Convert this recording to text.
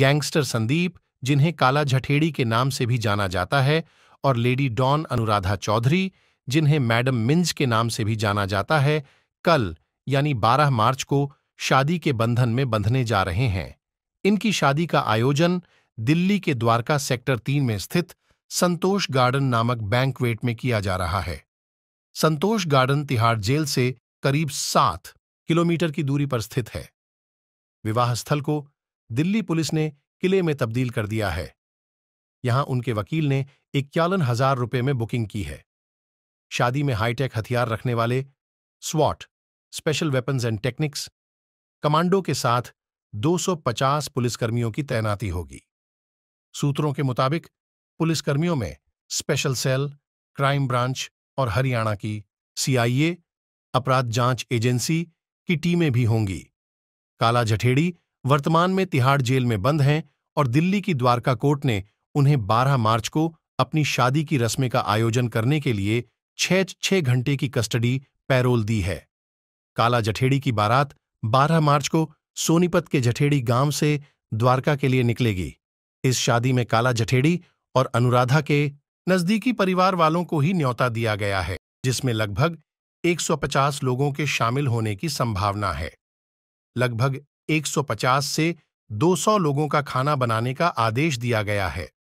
gangster Sandeep जिन्हें काला झठेड़ी के नाम से भी जाना जाता है और लेडी डॉन अनुराधा चौधरी जिन्हें मैडम मिंज के नाम से भी जाना जाता है कल यानी 12 मार्च को शादी के बंधन में बंधने जा रहे हैं इनकी शादी का आयोजन दिल्ली के द्वारका सेक्टर तीन में स्थित संतोष गार्डन नामक बैंकवेट में किया जा रहा है संतोष गार्डन तिहाड़ जेल से करीब सात किलोमीटर की दूरी पर स्थित है विवाह स्थल को दिल्ली पुलिस ने किले में तब्दील कर दिया है यहां उनके वकील ने इक्यावन हजार रुपये में बुकिंग की है शादी में हाईटेक हथियार रखने वाले स्वाट special weapons and techniques commando के साथ 250 पुलिसकर्मियों की तैनाती होगी सूत्रों के मुताबिक पुलिसकर्मियों में स्पेशल सेल क्राइम ब्रांच और हरियाणा की सीआईए अपराध जांच एजेंसी की टीमें भी होंगी काला जठेड़ी वर्तमान में तिहाड़ जेल में बंद हैं और दिल्ली की द्वारका कोर्ट ने उन्हें 12 मार्च को अपनी शादी की रस्में का आयोजन करने के लिए छह छह घंटे की कस्टडी पैरोल दी है काला जठेड़ी की बारात 12 मार्च को सोनीपत के जठेड़ी गांव से द्वारका के लिए निकलेगी इस शादी में काला जठेड़ी और अनुराधा के नजदीकी परिवार वालों को ही न्यौता दिया गया है जिसमें लगभग 150 लोगों के शामिल होने की संभावना है लगभग 150 से 200 लोगों का खाना बनाने का आदेश दिया गया है